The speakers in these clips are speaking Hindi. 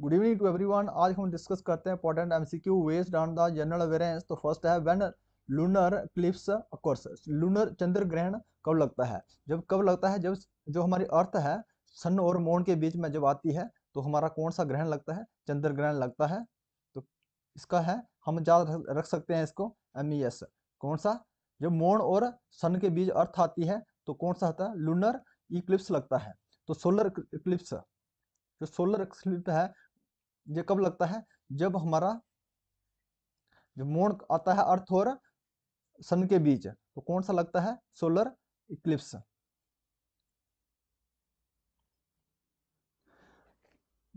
गुड इवनिंग टू एवरीवन आज हम डिस्कस करते हैं important MCQ based on the general awareness तो फर्स्ट है when lunar eclipse occurs lunar चंद्र ग्रहण कब लगता है जब कब लगता है जब जो हमारी अर्थ है सन और मोन के बीच में जब आती है तो हमारा कौन सा ग्रहण लगता है चंद्र ग्रहण लगता है तो इसका है हम याद रख सकते हैं इसको एम ई एस कौन सा जब मोन और सन के बीच अर्थ आती है तो कौन सा होता है लूनर इक्लिप्स लगता है तो सोलर इक्लिप्स जो सोलर इक्लिप्स है ये कब लगता है जब हमारा जो मोड़ आता है अर्थ और सन के बीच तो कौन सा लगता है solar eclipse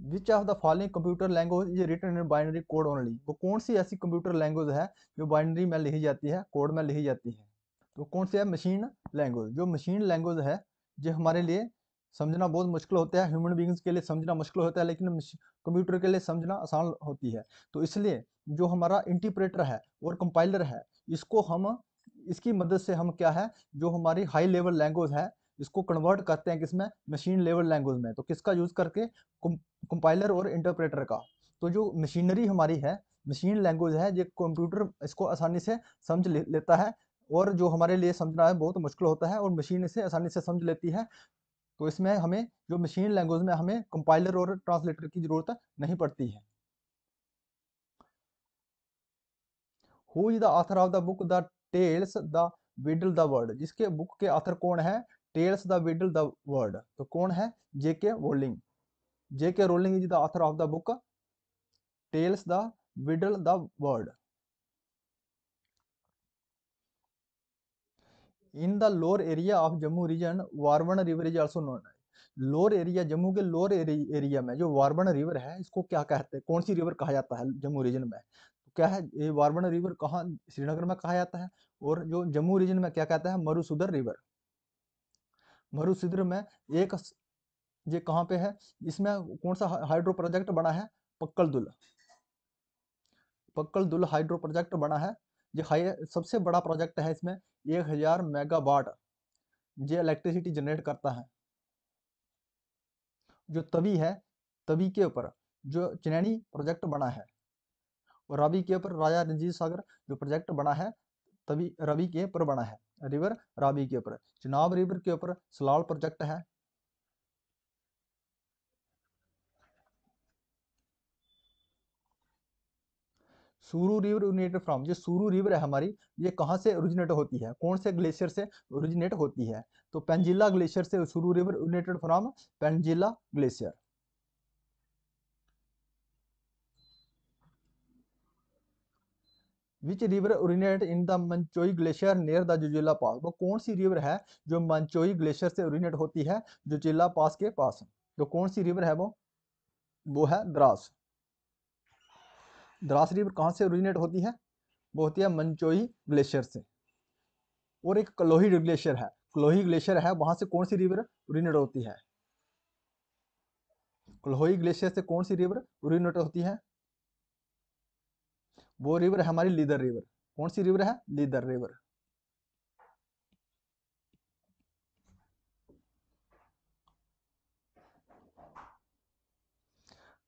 which of the following computer language is written in binary code only वो कौन सी ऐसी कंप्यूटर लैंग्वेज है जो बाइनरी में लिखी जाती है कोड में लिखी जाती है तो कौन सी है मशीन लैंग्वेज जो मशीन लैंग्वेज है जो हमारे लिए समझना बहुत मुश्किल होता है ह्यूमन बींग्स के लिए समझना मुश्किल होता है लेकिन कंप्यूटर के लिए समझना आसान होती है तो इसलिए जो हमारा इंटीप्रेटर है और कंपाइलर है इसको हम इसकी मदद से हम क्या है जो हमारी हाई लेवल लैंग्वेज है इसको कन्वर्ट करते हैं किसमें मशीन लेवल लैंग्वेज में तो किसका यूज़ करके कंपाइलर और इंटरप्रेटर का तो जो मशीनरी हमारी है मशीन लैंग्वेज है ये कंप्यूटर इसको आसानी से समझ ले, लेता है और जो हमारे लिए समझना है बहुत मुश्किल होता है और मशीन इसे आसानी से समझ लेती है तो इसमें हमें जो मशीन लैंग्वेज में हमें कंपाइलर और ट्रांसलेटर की ज़रूरत नहीं पड़ती है who is the author of the book the tales the Beedle the Bard जिसके बुक के ऑथर कौन है tales the Beedle the Bard तो कौन है J K Rowling Rowling J Rowling is the author of the book tales the Beedle the Bard in the lower area of Jammu region Warwan river is also known lower area Jammu के लोअर एरिया में जो वार्बन रिवर है इसको क्या कहते हैं कौन सी रिवर कहा जाता है जम्मू रीजन में तो क्या है ये वार्बन रिवर कहाँ श्रीनगर में कहा जाता है और जो जम्मू रीजन में क्या कहता है मरुसुदर रिवर मरुसुदर में एक ये कहाँ पे है इसमें कौन सा हाइड्रो प्रोजेक्ट बना है पक्कल दुल पक्कल दुल हाइड्रो प्रोजेक्ट बना है ये हाई सबसे बड़ा प्रोजेक्ट है इसमें एक हज़ार मेगावाट ये इलेक्ट्रिसिटी जनरेट करता है जो तवी है तवी के ऊपर जो चनैनी प्रोजेक्ट बना है और रवि के ऊपर राजा रंजीत सागर जो प्रोजेक्ट बना है तभी रवि के ऊपर बना है रिवर रावी के ऊपर चुनाव रिवर के ऊपर सलाल प्रोजेक्ट है सुरू रिवर ओरिजिनेटेड फ्रॉम जो सुरू रिवर है हमारी ये कहाँ से ओरिजिनेट होती है कौन से ग्लेशियर से ओरिजिनेट होती है तो पेंजिला ग्लेशियर से Suru river originated from Penzila glacier which river originate in the Machoi glacier near the Zojila pass वो कौन सी रिवर है जो मंचोई ग्लेशियर से ओरिजिनेट होती है जुजिला पास के पास तो कौन सी रिवर है वो वो है द्रास द्रास रिवर कहाँ से ओरिजिनेट होती है वो होती है मंचोई ग्लेशियर से और एक कलोही ग्लेशियर है कलोही ग्लेशियर है वहाँ से कौन सी रिवर ओरिजिनेट होती है कलोही ग्लेशियर से कौन सी रिवर ओरिजिनेट होती है वो रिवर है हमारी लीदर रिवर कौन सी रिवर है Lidder river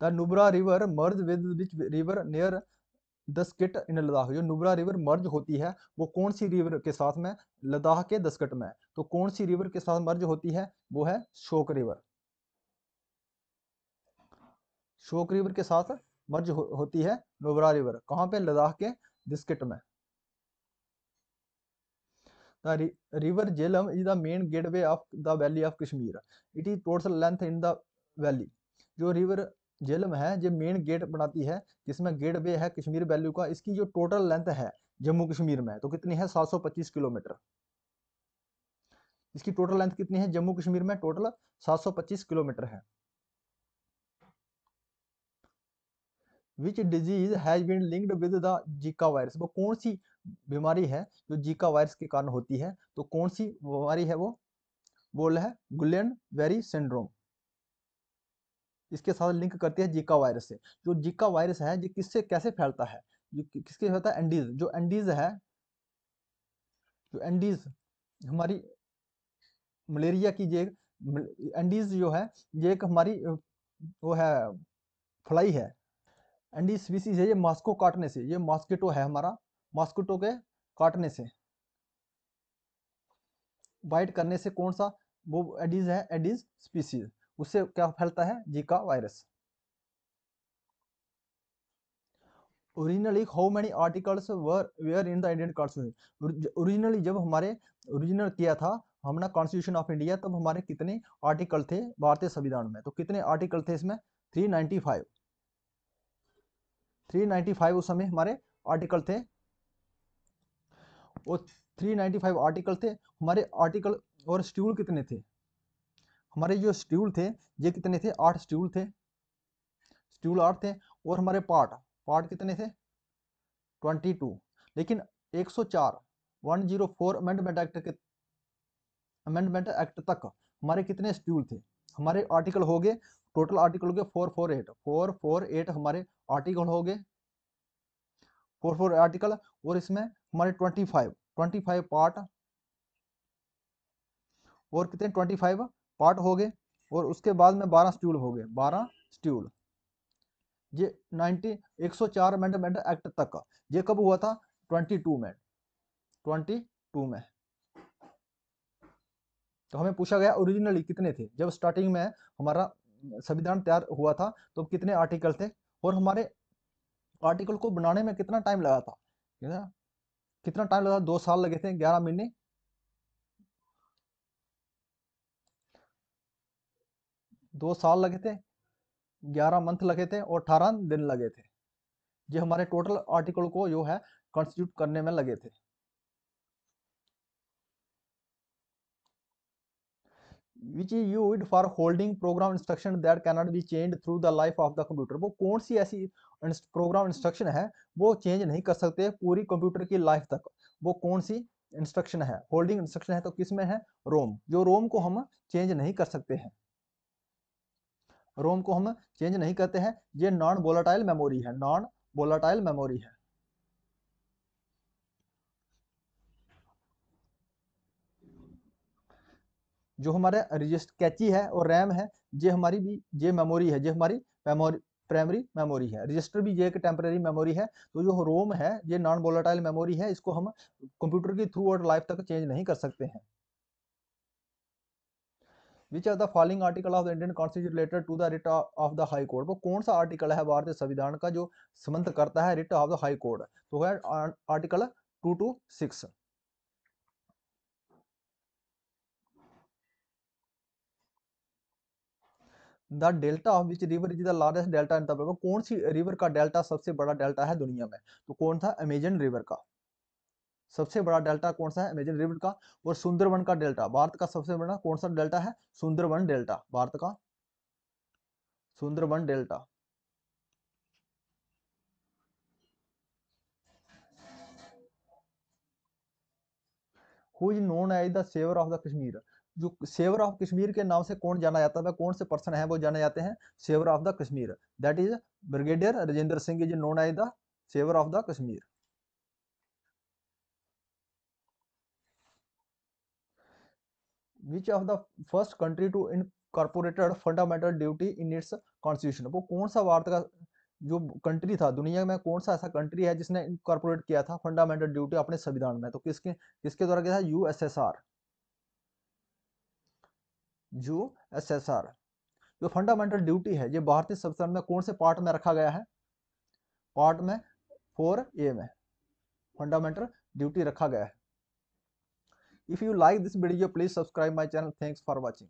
the Nubra river merge with which river near Diskit in Ladakh जो नुबरा रिवर मर्ज होती है वो कौन सी रिवर के साथ में लद्दाख के दस्कट में तो कौन सी रिवर के साथ मर्ज होती है वो है शोक रिवर शोक रिवर के साथ मर्ज हो, होती है नुबरा रिवर कहाँ पे लद्दाख के दिस्किट में river Jhelum is the main gateway of the valley of Kashmir it is total length in the valley जो रिवर झेलम है जो मेन गेट बनाती है जिसमें गेट वे है कश्मीर वैल्यू का इसकी जो टोटल लेंथ है जम्मू कश्मीर में तो कितनी है 725 किलोमीटर इसकी टोटल लेंथ कितनी है जम्मू कश्मीर में टोटल 725 किलोमीटर है which disease has been linked with the Zika virus वो कौन सी बीमारी है जो जीका वायरस के कारण होती है तो कौन सी बीमारी है वो बोल है गुलेन वेरी सिंड्रोम इसके साथ लिंक करती है जिका वायरस से जो जिका वायरस है ये किससे कैसे फैलता है किसके फैलता है एंडीज जो एंडीज है जो एंडीज हमारी मलेरिया की जे एंडीज जो है ये एक हमारी वो है फ्लाई है एंडीज स्पीसीज है ये मास्को काटने से ये मॉस्किटो है हमारा मॉस्किटो के काटने से बाइट करने से कौन सा वो एडीज है एडीज स्पीसीज उससे क्या फैलता है Zika virus originally how many articles were were in the Indian constitution originally जब हमारे ओरिजिनल किया था हमने कॉन्स्टिट्यूशन ऑफ इंडिया तब हमारे कितने आर्टिकल थे भारतीय संविधान में तो कितने आर्टिकल थे इसमें 395 395 उस समय हमारे आर्टिकल थे वो 395 आर्टिकल थे हमारे आर्टिकल और शेड्यूल कितने थे हमारे जो स्ट्यूल थे ये कितने थे आठ स्ट्यूल थे स्ट्यूल आठ थे और हमारे पार्ट पार्ट कितने थे ट्वेंटी टू लेकिन एक सौ चार one zero four amendment act के अमेंडमेंट एक्ट तक हमारे कितने स्ट्यूल थे हमारे आर्टिकल हो गए टोटल आर्टिकल हो गए four four eight four four eight हमारे आर्टिकल हो गए फोर फोर आर्टिकल और इसमें हमारे twenty five twenty five part और कितने ट्वेंटी फाइव पार्ट हो गए और उसके बाद में बारह स्ट्यूल हो गए बारह स्ट्यूल ये नाइनटी एक सौ चार अमेंडमेंट एक्ट तक का ये कब हुआ था ट्वेंटी टू में ट्वेंटी टू में तो हमें पूछा गया ओरिजिनली कितने थे जब स्टार्टिंग में हमारा संविधान तैयार हुआ था तो कितने आर्टिकल थे और हमारे आर्टिकल को बनाने में कितना टाइम लगा था कितना टाइम लगा दो साल लगे थे ग्यारह महीने दो साल लगे थे ग्यारह मंथ लगे थे और अठारह दिन लगे थे जो हमारे टोटल आर्टिकल को जो है कॉन्स्टिट्यूट करने में लगे थे which is use for holding program instruction that cannot be change through the life of the computer वो कौन सी ऐसी प्रोग्राम इंस्ट्रक्शन है वो चेंज नहीं कर सकते पूरी कंप्यूटर की लाइफ तक वो कौन सी इंस्ट्रक्शन है होल्डिंग इंस्ट्रक्शन है तो किस में है रोम जो रोम को हम चेंज नहीं कर सकते हैं रोम को हम चेंज नहीं करते हैं ये नॉन वोलाटाइल मेमोरी है नॉन वोलाटाइल मेमोरी है जो हमारे रजिस्ट कैची है और रैम है ये हमारी भी ये मेमोरी है ये हमारी मेमोरी प्राइमरी मेमोरी है रजिस्टर भी ये एक टेम्प्रेरी मेमोरी है तो जो रोम है ये नॉन वोलाटाइल मेमोरी है इसको हम कंप्यूटर के थ्रू और लाइफ तक चेंज नहीं कर सकते हैं which are the following article of the Indian constitution related to the writ of the high court वो कौन सा आर्टिकल है भारतीय संविधान का जो समन्त करता है writ of the high court तो है article two two six the delta of which river is the largest delta in world कौन सी रिवर का डेल्टा सबसे बड़ा डेल्टा है दुनिया में तो कौन था अमेजन रिवर का सबसे बड़ा डेल्टा कौन सा है अमेजन रिवर का और सुंदरवन का डेल्टा भारत का सबसे बड़ा कौन सा डेल्टा है सुंदरवन डेल्टा भारत का Sundarban delta who known as the saviour of the Kashmir जो सेवर ऑफ कश्मीर के नाम से कौन जाना जाता है कौन से पर्सन है वो जाने जाते हैं saviour of the Kashmir that is brigadier Rajendra Singh is known as the saviour of the Kashmir which of the first country to incorporated fundamental duty in its constitution वो कौन सा भारत का जो कंट्री था दुनिया में कौन सा ऐसा कंट्री है जिसने इनकॉर्पोरेट किया था फंडामेंटल ड्यूटी अपने संविधान में तो किसके किसके द्वारा किया था USSR U S S R जो फंडामेंटल ड्यूटी है ये भारतीय संविधान में कौन से पार्ट में रखा गया है पार्ट में फोर ए में फंडामेंटल ड्यूटी रखा गया है If you like this video, please subscribe my channel. Thanks for watching.